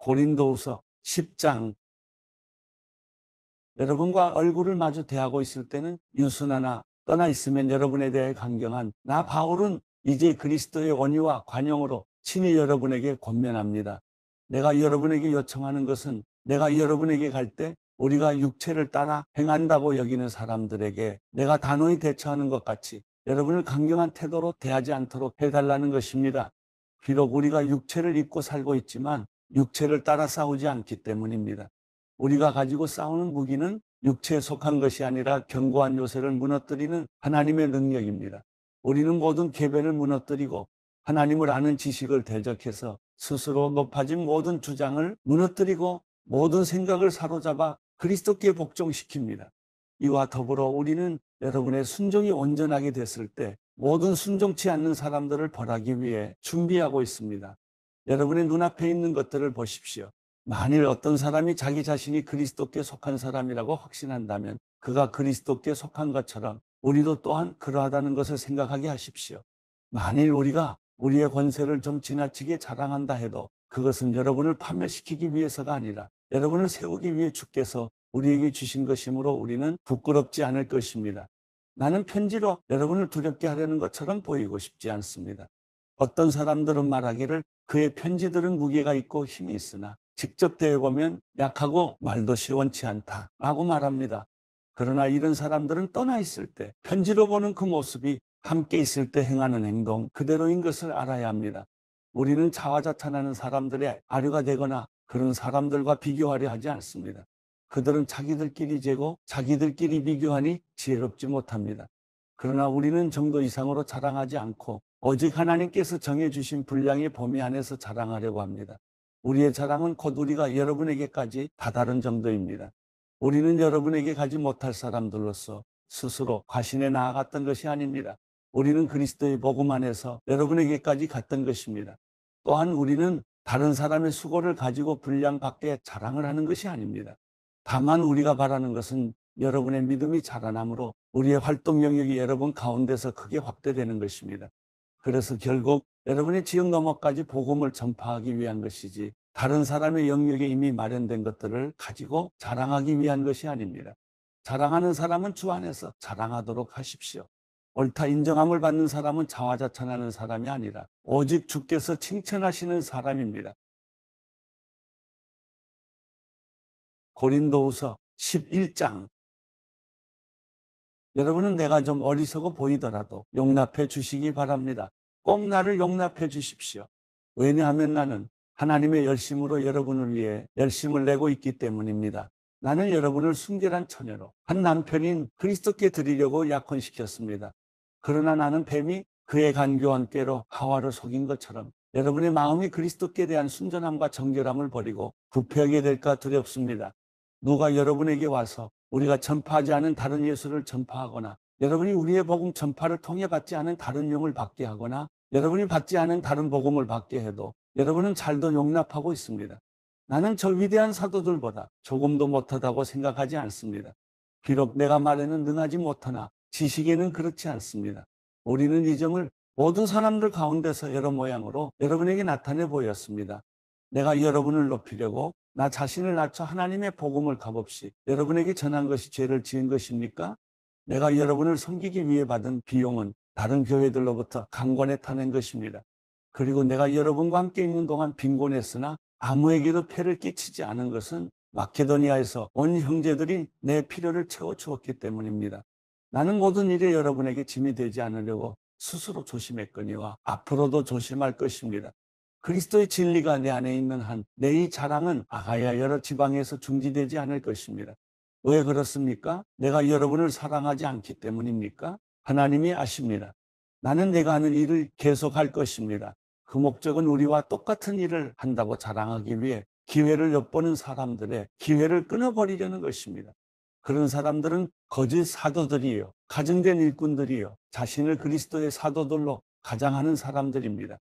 고린도우서 10장 여러분과 얼굴을 마주 대하고 있을 때는 유순하나 떠나 있으면 여러분에 대해 강경한 나 바울은 이제 그리스도의 원의와 관용으로 친히 여러분에게 권면합니다. 내가 여러분에게 요청하는 것은 내가 여러분에게 갈 때 우리가 육체를 따라 행한다고 여기는 사람들에게 내가 단호히 대처하는 것 같이 여러분을 강경한 태도로 대하지 않도록 해달라는 것입니다. 비록 우리가 육체를 입고 살고 있지만 육체를 따라 싸우지 않기 때문입니다. 우리가 가지고 싸우는 무기는 육체에 속한 것이 아니라 견고한 요새를 무너뜨리는 하나님의 능력입니다. 우리는 모든 계변을 무너뜨리고 하나님을 아는 지식을 대적해서 스스로 높아진 모든 주장을 무너뜨리고 모든 생각을 사로잡아 그리스도께 복종시킵니다. 이와 더불어 우리는 여러분의 순종이 온전하게 됐을 때 모든 순종치 않는 사람들을 벌하기 위해 준비하고 있습니다. 여러분의 눈앞에 있는 것들을 보십시오. 만일 어떤 사람이 자기 자신이 그리스도께 속한 사람이라고 확신한다면 그가 그리스도께 속한 것처럼 우리도 또한 그러하다는 것을 생각하게 하십시오. 만일 우리가 우리의 권세를 좀 지나치게 자랑한다 해도 그것은 여러분을 판매시키기 위해서가 아니라 여러분을 세우기 위해 주께서 우리에게 주신 것이므로 우리는 부끄럽지 않을 것입니다. 나는 편지로 여러분을 두렵게 하려는 것처럼 보이고 싶지 않습니다. 어떤 사람들은 말하기를 그의 편지들은 무게가 있고 힘이 있으나 직접 대해보면 약하고 말도 시원치 않다라고 말합니다. 그러나 이런 사람들은 떠나 있을 때 편지로 보는 그 모습이 함께 있을 때 행하는 행동 그대로인 것을 알아야 합니다. 우리는 자화자찬하는 사람들의 아류가 되거나 그런 사람들과 비교하려 하지 않습니다. 그들은 자기들끼리 재고 자기들끼리 비교하니 지혜롭지 못합니다. 그러나 우리는 정도 이상으로 자랑하지 않고 오직 하나님께서 정해주신 분량의 범위 안에서 자랑하려고 합니다. 우리의 자랑은 곧 우리가 여러분에게까지 다다른 정도입니다. 우리는 여러분에게 가지 못할 사람들로서 스스로 과신에 나아갔던 것이 아닙니다. 우리는 그리스도의 복음 안에서 여러분에게까지 갔던 것입니다. 또한 우리는 다른 사람의 수고를 가지고 분량 밖에 자랑을 하는 것이 아닙니다. 다만 우리가 바라는 것은 여러분의 믿음이 자라남으로 우리의 활동 영역이 여러분 가운데서 크게 확대되는 것입니다. 그래서 결국 여러분의 지역 너머까지 복음을 전파하기 위한 것이지 다른 사람의 영역에 이미 마련된 것들을 가지고 자랑하기 위한 것이 아닙니다. 자랑하는 사람은 주 안에서 자랑하도록 하십시오. 옳다 인정함을 받는 사람은 자화자찬하는 사람이 아니라 오직 주께서 칭찬하시는 사람입니다. 고린도후서 11장 여러분은 내가 좀 어리석어 보이더라도 용납해 주시기 바랍니다. 꼭 나를 용납해 주십시오. 왜냐하면 나는 하나님의 열심으로 여러분을 위해 열심을 내고 있기 때문입니다. 나는 여러분을 순결한 처녀로 한 남편인 그리스도께 드리려고 약혼시켰습니다. 그러나 나는 뱀이 그의 간교한 꾀로 하와를 속인 것처럼 여러분의 마음이 그리스도께 대한 순전함과 정결함을 버리고 부패하게 될까 두렵습니다. 누가 여러분에게 와서 우리가 전파하지 않은 다른 예수를 전파하거나 여러분이 우리의 복음 전파를 통해 받지 않은 다른 용을 받게 하거나 여러분이 받지 않은 다른 복음을 받게 해도 여러분은 잘도 용납하고 있습니다. 나는 저 위대한 사도들보다 조금도 못하다고 생각하지 않습니다. 비록 내가 말에는 능하지 못하나 지식에는 그렇지 않습니다. 우리는 이 점을 모든 사람들 가운데서 여러 모양으로 여러분에게 나타내 보였습니다. 내가 여러분을 높이려고 나 자신을 낮춰 하나님의 복음을 값없이 여러분에게 전한 것이 죄를 지은 것입니까? 내가 여러분을 섬기기 위해 받은 비용은 다른 교회들로부터 강권에 타낸 것입니다. 그리고 내가 여러분과 함께 있는 동안 빈곤했으나 아무에게도 폐를 끼치지 않은 것은 마케도니아에서 온 형제들이 내 필요를 채워주었기 때문입니다. 나는 모든 일에 여러분에게 짐이 되지 않으려고 스스로 조심했거니와 앞으로도 조심할 것입니다. 그리스도의 진리가 내 안에 있는 한내 이 자랑은 아가야 여러 지방에서 중지되지 않을 것입니다. 왜 그렇습니까? 내가 여러분을 사랑하지 않기 때문입니까? 하나님이 아십니다. 나는 내가 하는 일을 계속할 것입니다. 그 목적은 우리와 똑같은 일을 한다고 자랑하기 위해 기회를 엿보는 사람들의 기회를 끊어버리려는 것입니다. 그런 사람들은 거짓 사도들이요. 가증된 일꾼들이요. 자신을 그리스도의 사도들로 가장하는 사람들입니다.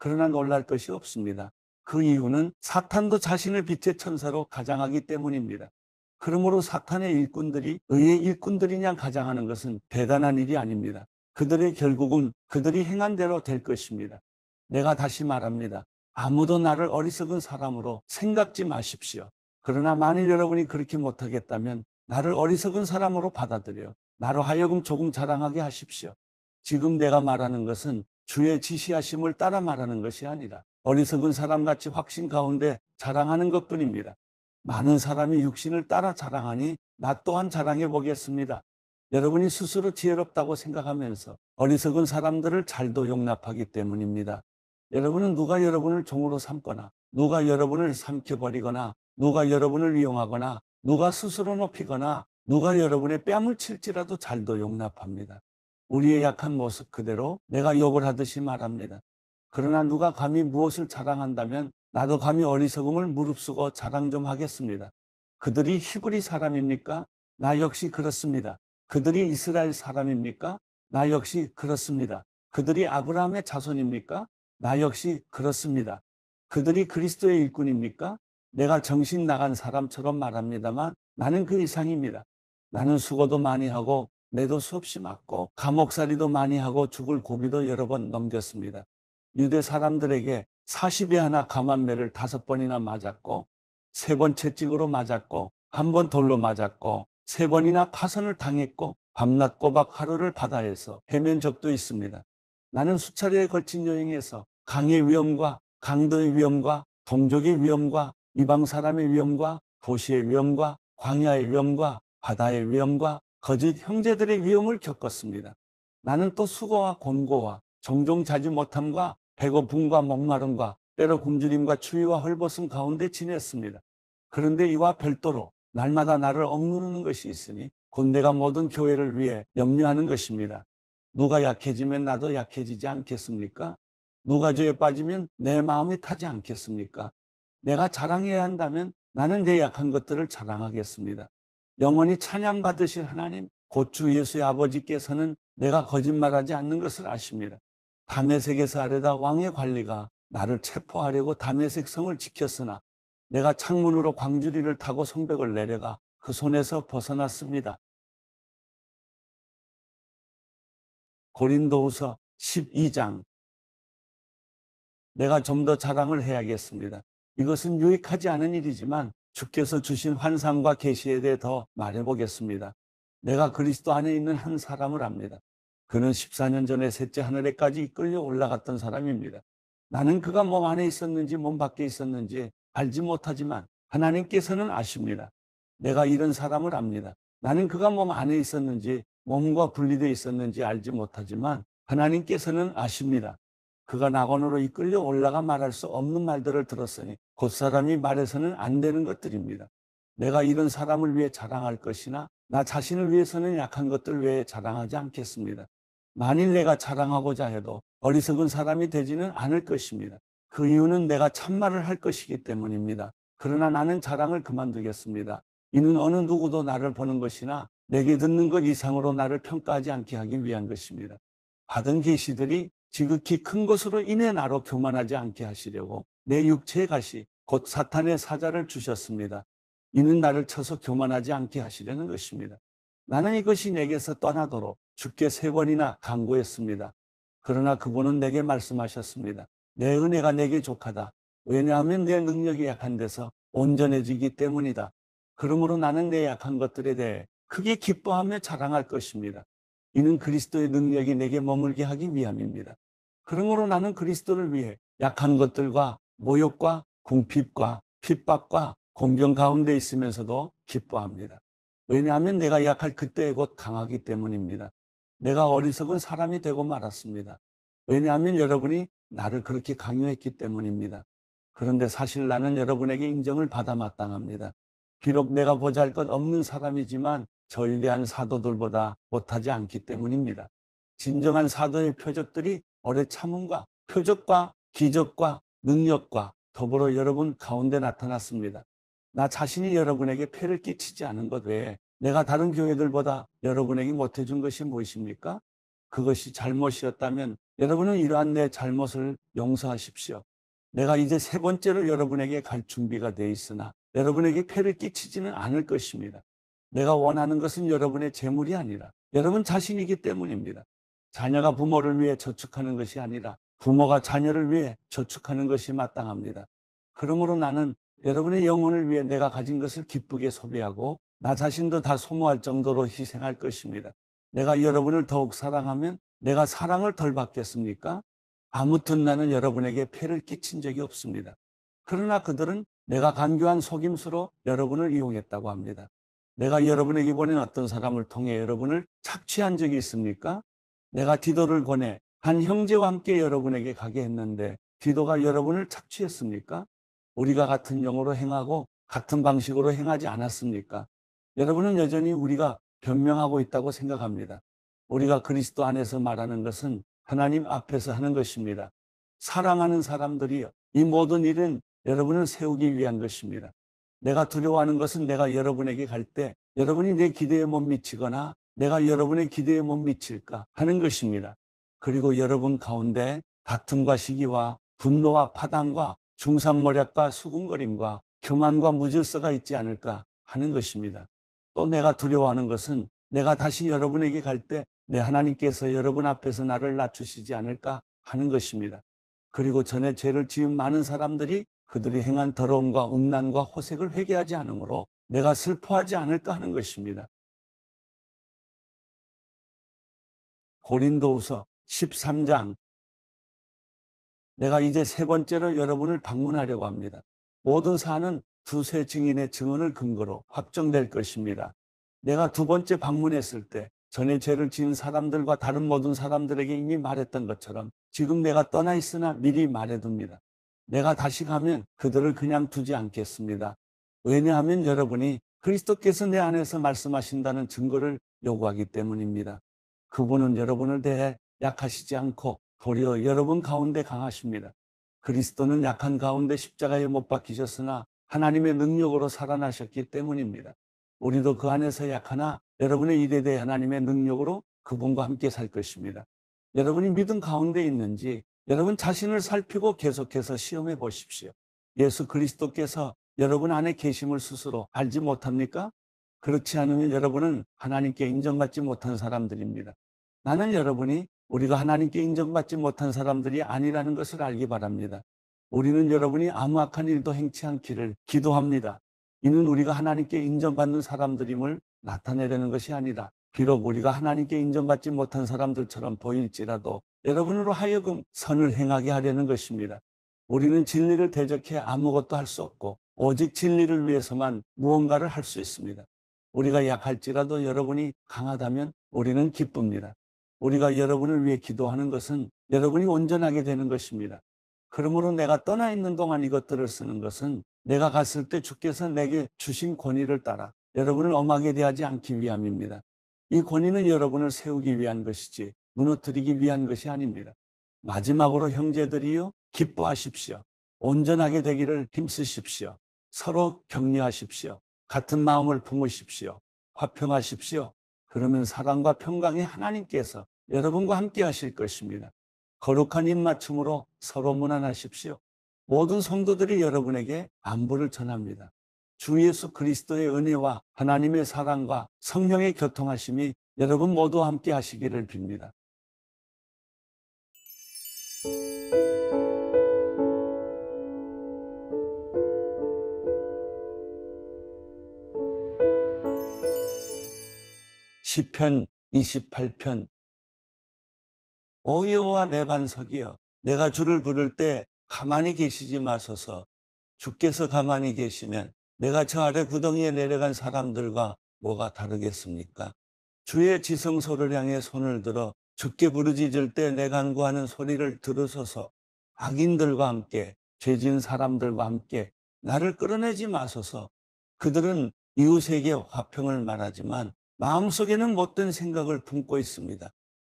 그러나 놀랄 것이 없습니다. 그 이유는 사탄도 자신을 빛의 천사로 가장하기 때문입니다. 그러므로 사탄의 일꾼들이 의의 일꾼들이냐 가장하는 것은 대단한 일이 아닙니다. 그들의 결국은 그들이 행한 대로 될 것입니다. 내가 다시 말합니다. 아무도 나를 어리석은 사람으로 생각지 마십시오. 그러나 만일 여러분이 그렇게 못하겠다면 나를 어리석은 사람으로 받아들여 나로 하여금 조금 자랑하게 하십시오. 지금 내가 말하는 것은 주의 지시하심을 따라 말하는 것이 아니라 어리석은 사람같이 확신 가운데 자랑하는 것뿐입니다. 많은 사람이 육신을 따라 자랑하니 나 또한 자랑해 보겠습니다. 여러분이 스스로 지혜롭다고 생각하면서 어리석은 사람들을 잘도 용납하기 때문입니다. 여러분은 누가 여러분을 종으로 삼거나 누가 여러분을 삼켜버리거나 누가 여러분을 이용하거나 누가 스스로 높이거나 누가 여러분의 뺨을 칠지라도 잘도 용납합니다. 우리의 약한 모습 그대로 내가 욕을 하듯이 말합니다. 그러나 누가 감히 무엇을 자랑한다면 나도 감히 어리석음을 무릅쓰고 자랑 좀 하겠습니다. 그들이 히브리 사람입니까? 나 역시 그렇습니다. 그들이 이스라엘 사람입니까? 나 역시 그렇습니다. 그들이 아브라함의 자손입니까? 나 역시 그렇습니다. 그들이 그리스도의 일꾼입니까? 내가 정신 나간 사람처럼 말합니다만 나는 그 이상입니다. 나는 수고도 많이 하고 매도 수없이 맞고 감옥살이도 많이 하고 죽을 고비도 여러 번 넘겼습니다. 유대 사람들에게 40에 하나 감한매를 다섯 번이나 맞았고 세 번 채찍으로 맞았고 한 번 돌로 맞았고 세 번이나 파선을 당했고 밤낮 꼬박 하루를 바다에서 해면 적도 있습니다. 나는 수차례에 걸친 여행에서 강의 위험과 강도의 위험과 동족의 위험과 이방 사람의 위험과 도시의 위험과 광야의 위험과 바다의 위험과 거짓 형제들의 위험을 겪었습니다. 나는 또 수고와 권고와 종종 자지 못함과 배고픔과 목마름과 때로 굶주림과 추위와 헐벗음 가운데 지냈습니다. 그런데 이와 별도로 날마다 나를 억누르는 것이 있으니 곧 내가 모든 교회를 위해 염려하는 것입니다. 누가 약해지면 나도 약해지지 않겠습니까? 누가 죄에 빠지면 내 마음이 타지 않겠습니까? 내가 자랑해야 한다면 나는 내 약한 것들을 자랑하겠습니다. 영원히 찬양받으실 하나님, 고추 예수의 아버지께서는 내가 거짓말하지 않는 것을 아십니다. 다메섹에서 아래다 왕의 관리가 나를 체포하려고 다메섹 성을 지켰으나 내가 창문으로 광주리를 타고 성벽을 내려가 그 손에서 벗어났습니다. 고린도후서 12장 내가 좀 더 자랑을 해야겠습니다. 이것은 유익하지 않은 일이지만 주께서 주신 환상과 계시에 대해 더 말해보겠습니다. 내가 그리스도 안에 있는 한 사람을 압니다. 그는 14년 전에 셋째 하늘에까지 이끌려 올라갔던 사람입니다. 나는 그가 몸 안에 있었는지 몸 밖에 있었는지 알지 못하지만 하나님께서는 아십니다. 내가 이런 사람을 압니다. 나는 그가 몸 안에 있었는지 몸과 분리되어 있었는지 알지 못하지만 하나님께서는 아십니다. 그가 낙원으로 이끌려 올라가 말할 수 없는 말들을 들었으니 곧 사람이 말해서는 안 되는 것들입니다. 내가 이런 사람을 위해 자랑할 것이나 나 자신을 위해서는 약한 것들 외에 자랑하지 않겠습니다. 만일 내가 자랑하고자 해도 어리석은 사람이 되지는 않을 것입니다. 그 이유는 내가 참말을 할 것이기 때문입니다. 그러나 나는 자랑을 그만두겠습니다. 이는 어느 누구도 나를 보는 것이나 내게 듣는 것 이상으로 나를 평가하지 않게 하기 위한 것입니다. 받은 계시들이 지극히 큰 것으로 인해 나로 교만하지 않게 하시려고 내 육체의 가시 곧 사탄의 사자를 주셨습니다. 이는 나를 쳐서 교만하지 않게 하시려는 것입니다. 나는 이것이 내게서 떠나도록 주께 세 번이나 강구했습니다. 그러나 그분은 내게 말씀하셨습니다. 내 은혜가 내게 족하다. 왜냐하면 내 능력이 약한 데서 온전해지기 때문이다. 그러므로 나는 내 약한 것들에 대해 크게 기뻐하며 자랑할 것입니다. 이는 그리스도의 능력이 내게 머물게 하기 위함입니다. 그러므로 나는 그리스도를 위해 약한 것들과 모욕과 궁핍과 핍박과 공경 가운데 있으면서도 기뻐합니다. 왜냐하면 내가 약할 그때에 곧 강하기 때문입니다. 내가 어리석은 사람이 되고 말았습니다. 왜냐하면 여러분이 나를 그렇게 강요했기 때문입니다. 그런데 사실 나는 여러분에게 인정을 받아 마땅합니다. 비록 내가 보잘 것 없는 사람이지만 전대한 사도들보다 못하지 않기 때문입니다. 진정한 사도의 표적들이 오래 참음과 표적과 기적과 능력과 더불어 여러분 가운데 나타났습니다. 나 자신이 여러분에게 폐를 끼치지 않은 것 외에 내가 다른 교회들보다 여러분에게 못해준 것이 무엇입니까? 그것이 잘못이었다면 여러분은 이러한 내 잘못을 용서하십시오. 내가 이제 세 번째로 여러분에게 갈 준비가 돼 있으나 여러분에게 폐를 끼치지는 않을 것입니다. 내가 원하는 것은 여러분의 재물이 아니라 여러분 자신이기 때문입니다. 자녀가 부모를 위해 저축하는 것이 아니라 부모가 자녀를 위해 저축하는 것이 마땅합니다. 그러므로 나는 여러분의 영혼을 위해 내가 가진 것을 기쁘게 소비하고 나 자신도 다 소모할 정도로 희생할 것입니다. 내가 여러분을 더욱 사랑하면 내가 사랑을 덜 받겠습니까? 아무튼 나는 여러분에게 폐를 끼친 적이 없습니다. 그러나 그들은 내가 간교한 속임수로 여러분을 이용했다고 합니다. 내가 여러분에게 보낸 어떤 사람을 통해 여러분을 착취한 적이 있습니까? 내가 디도를 권해 한 형제와 함께 여러분에게 가게 했는데 디도가 여러분을 착취했습니까? 우리가 같은 영으로 행하고 같은 방식으로 행하지 않았습니까? 여러분은 여전히 우리가 변명하고 있다고 생각합니다. 우리가 그리스도 안에서 말하는 것은 하나님 앞에서 하는 것입니다. 사랑하는 사람들이 이 모든 일은 여러분을 세우기 위한 것입니다. 내가 두려워하는 것은 내가 여러분에게 갈 때 여러분이 내 기대에 못 미치거나 내가 여러분의 기대에 못 미칠까 하는 것입니다. 그리고 여러분 가운데 다툼과 시기와 분노와 파당과 중상모략과 수군거림과 교만과 무질서가 있지 않을까 하는 것입니다. 또 내가 두려워하는 것은 내가 다시 여러분에게 갈 때 내 하나님께서 여러분 앞에서 나를 낮추시지 않을까 하는 것입니다. 그리고 전에 죄를 지은 많은 사람들이 그들이 행한 더러움과 음란과 호색을 회개하지 않으므로 내가 슬퍼하지 않을까 하는 것입니다. 고린도우서 13장 내가 이제 세 번째로 여러분을 방문하려고 합니다. 모든 사안은 두세 증인의 증언을 근거로 확정될 것입니다. 내가 두 번째 방문했을 때 전에 죄를 지은 사람들과 다른 모든 사람들에게 이미 말했던 것처럼 지금 내가 떠나 있으나 미리 말해둡니다. 내가 다시 가면 그들을 그냥 두지 않겠습니다. 왜냐하면 여러분이 그리스도께서 내 안에서 말씀하신다는 증거를 요구하기 때문입니다. 그분은 여러분을 대해 약하시지 않고 도리어 여러분 가운데 강하십니다. 그리스도는 약한 가운데 십자가에 못 박히셨으나 하나님의 능력으로 살아나셨기 때문입니다. 우리도 그 안에서 약하나 여러분의 일에 대해 하나님의 능력으로 그분과 함께 살 것입니다. 여러분이 믿음 가운데 있는지 여러분 자신을 살피고 계속해서 시험해 보십시오. 예수 그리스도께서 여러분 안에 계심을 스스로 알지 못합니까? 그렇지 않으면 여러분은 하나님께 인정받지 못한 사람들입니다. 나는 여러분이 우리가 하나님께 인정받지 못한 사람들이 아니라는 것을 알기 바랍니다. 우리는 여러분이 아무 악한 일도 행치 않기를 기도합니다. 이는 우리가 하나님께 인정받는 사람들임을 나타내려는 것이 아니라 비록 우리가 하나님께 인정받지 못한 사람들처럼 보일지라도 여러분으로 하여금 선을 행하게 하려는 것입니다. 우리는 진리를 대적해 아무것도 할 수 없고 오직 진리를 위해서만 무언가를 할 수 있습니다. 우리가 약할지라도 여러분이 강하다면 우리는 기쁩니다. 우리가 여러분을 위해 기도하는 것은 여러분이 온전하게 되는 것입니다. 그러므로 내가 떠나 있는 동안 이것들을 쓰는 것은 내가 갔을 때 주께서 내게 주신 권위를 따라 여러분을 엄하게 대하지 않기 위함입니다. 이 권위는 여러분을 세우기 위한 것이지 무너뜨리기 위한 것이 아닙니다. 마지막으로 형제들이요 기뻐하십시오. 온전하게 되기를 힘쓰십시오. 서로 격려하십시오. 같은 마음을 품으십시오. 화평하십시오. 그러면 사랑과 평강이 하나님께서 여러분과 함께 하실 것입니다. 거룩한 입맞춤으로 서로 무난하십시오. 모든 성도들이 여러분에게 안부를 전합니다. 주 예수 그리스도의 은혜와 하나님의 사랑과 성령의 교통하심이 여러분 모두 함께 하시기를 빕니다. 시편 28편 오여와 내 반석이여 내가 주를 부를 때 가만히 계시지 마소서 주께서 가만히 계시면 내가 저 아래 구덩이에 내려간 사람들과 뭐가 다르겠습니까? 주의 지성소를 향해 손을 들어 죽게 부르짖을 때 내 간구하는 소리를 들으소서 악인들과 함께 죄진 사람들과 함께 나를 끌어내지 마소서 그들은 이웃에게 화평을 말하지만 마음속에는 못된 생각을 품고 있습니다.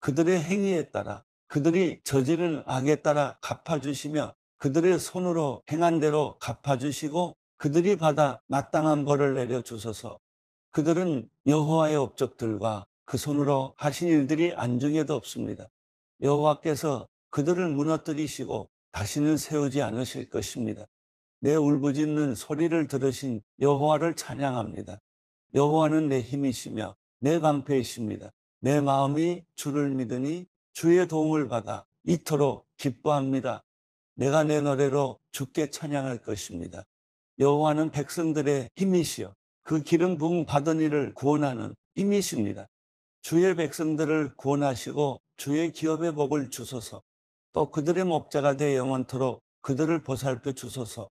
그들의 행위에 따라 그들이 저지른 악에 따라 갚아주시며 그들의 손으로 행한 대로 갚아주시고 그들이 받아 마땅한 벌을 내려 주소서. 그들은 여호와의 업적들과 그 손으로 하신 일들이 안중에도 없습니다. 여호와께서 그들을 무너뜨리시고 다시는 세우지 않으실 것입니다. 내 울부짖는 소리를 들으신 여호와를 찬양합니다. 여호와는 내 힘이시며 내 방패이십니다. 내 마음이 주를 믿으니 주의 도움을 받아 이토록 기뻐합니다. 내가 내 노래로 주께 찬양할 것입니다. 여호와는 백성들의 힘이시여 그 기름 부음 받은 이를 구원하는 힘이십니다. 주의 백성들을 구원하시고 주의 기업의 복을 주소서 또 그들의 목자가 되 영원토록 그들을 보살펴 주소서